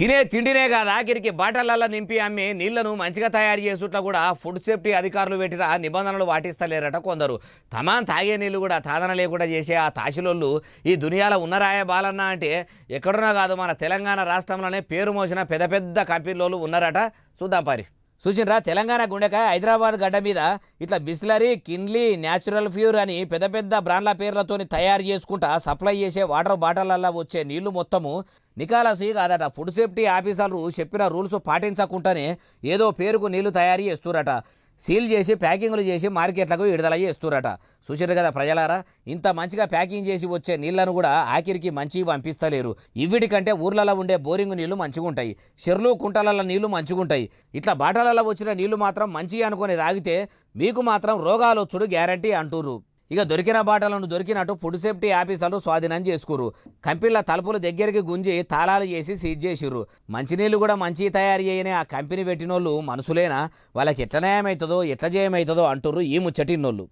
తినే తిండినే కాదు ఆఖరికి బాటలల్లో నింపి అమ్మి నీళ్లను మంచిగా తయారు చేసుట్లా కూడా ఫుడ్ సేఫ్టీ అధికారులు పెట్టిన నిబంధనలు పాటిస్తలేరట కొందరు తమాన్ తాగే నీళ్ళు కూడా తాదన లేకుండా చేసే ఆ తాసిలోళ్ళు ఈ దునియాలో ఉన్నరాయ బాలన్న అంటే ఎక్కడున్నా కాదు మన తెలంగాణ రాష్ట్రంలోనే పేరు మోసిన పెద్ద పెద్ద కంపెనీలోళ్ళు ఉన్నారట చూద్దాం పారి చూసినరా తెలంగాణ గుండెక హైదరాబాద్ గడ్డ మీద ఇట్లా బిస్లరీ కిన్లీ న్యాచురల్ ఫ్యూర్ అని పెద్ద పెద్ద బ్రాండ్ల పేర్లతో తయారు చేసుకుంటా సప్లై చేసే వాటర్ బాటిళ్ళల్లో వచ్చే నీళ్లు మొత్తము నికాలసీ కాదట ఫుడ్ సేఫ్టీ ఆఫీసర్లు చెప్పిన రూల్స్ పాటించకుండానే ఏదో పేరుకు నీళ్లు తయారు చేస్తురట సీల్ చేసి ప్యాకింగ్లు చేసి మార్కెట్లకు విడుదల చేస్తున్నారట చూసారు కదా ప్రజలారా ఇంత మంచిగా ప్యాకింగ్ చేసి వచ్చే నీళ్లను కూడా ఆఖరికి మంచి పంపిస్తలేరు ఇవిటికంటే ఊర్లలో ఉండే బోరింగ్ నీళ్లు మంచిగుంటాయి చెర్లు కుంటలలో నీళ్లు మంచిగుంటాయి ఇట్లా బాటలలో వచ్చిన నీళ్లు మాత్రం మంచి అనుకుని తాగితే మీకు మాత్రం రోగాలు వచ్చుడు గ్యారంటీ అంటున్నారు ఇక దొరికిన బాటలను దొరికినట్టు ఫుడ్ సేఫ్టీ ఆఫీసర్లు స్వాధీనం చేసుకురు కంపెనీల తలుపులు దగ్గరికి గుంజి తాళాలు చేసి సీజ్ చేసిర్రు మంచినీళ్ళు కూడా మంచి తయారు చేయని ఆ కంపెనీ పెట్టినోళ్ళు మనసులేనా వాళ్ళకి ఎట్లా న్యాయం అవుతుందో ఎట్లా జయమవుతుందో అంటుర్రు ఈ ముచ్చటిన్నోళ్ళు